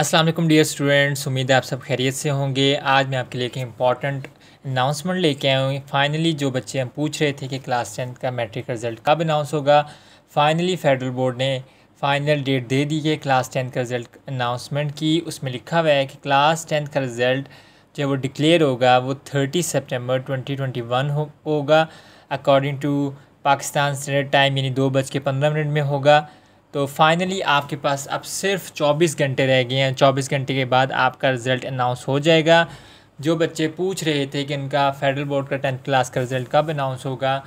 Aslam dear students उम्मीद है आप सब खैरियत से होंगे आज मैं आपके लिए एक इंपॉर्टेंट अनाउंसमेंट लेके आया हूँ फाइनली जो बच्चे हम पूछ रहे थे कि क्लास टेंथ का मैट्रिक रिजल्ट कब अनाउंस होगा फाइनली फेडरल बोर्ड ने फाइनल डेट दे दी है क्लास टेंथ का रिज़ल्ट अनाउंसमेंट की उसमें लिखा हुआ है कि क्लास टेंथ का रिज़ल्ट जो वो डिक्लेयर होगा वो thirty September twenty twenty one होगा according to Pakistan standard time यानी दो बज के पंद्रह मिनट में होगा तो फाइनली आपके पास अब सिर्फ 24 घंटे रह गए हैं 24 घंटे के बाद आपका रिज़ल्ट अनाउंस हो जाएगा जो बच्चे पूछ रहे थे कि इनका फेडरल बोर्ड का टेंथ क्लास का रिज़ल्ट कब अनाउंस होगा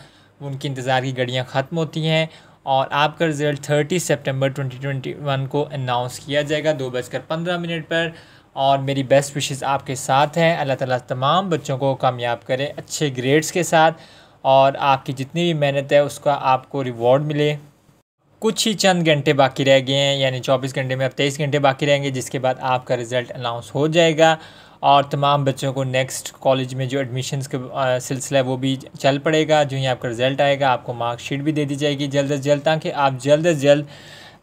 उनकी इंतज़ार की घड़ियाँ ख़त्म होती हैं और आपका रिज़ल्ट 30 सितंबर 2021 को अनाउंस किया जाएगा दो बजकर पंद्रह मिनट पर और मेरी बेस्ट विशेज़ आपके साथ हैं अल्लाह ताला तमाम बच्चों को कामयाब करे अच्छे ग्रेड्स के साथ और आपकी जितनी भी मेहनत है उसका आपको रिवॉर्ड मिले कुछ ही चंद घंटे बाकी रह गए हैं यानी 24 घंटे में अब 23 घंटे बाकी रहेंगे जिसके बाद आपका रिज़ल्ट अनाउंस हो जाएगा और तमाम बच्चों को नेक्स्ट कॉलेज में जो एडमिशन्स का सिलसिला है वो भी चल पड़ेगा जो ही आपका रिज़ल्ट आएगा आपको मार्कशीट भी दे दी जाएगी जल्द अज जल्द ताकि आप जल्द अज जल्द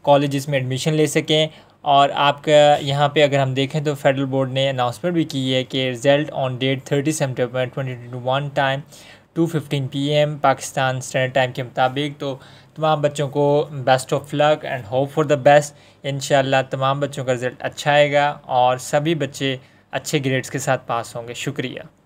कॉलेज में एडमिशन ले सकें और आपका यहाँ पे अगर हम देखें तो फेडरल बोर्ड ने अनाउंसमेंट भी की है कि result on date thirty September twenty one time P M Pakistan standard time के मुताबिक तो तमाम बच्चों को best of luck and hope for the best इन तमाम बच्चों का रिज़ल्ट अच्छा आएगा और सभी बच्चे अच्छे ग्रेड्स के साथ पास होंगे शुक्रिया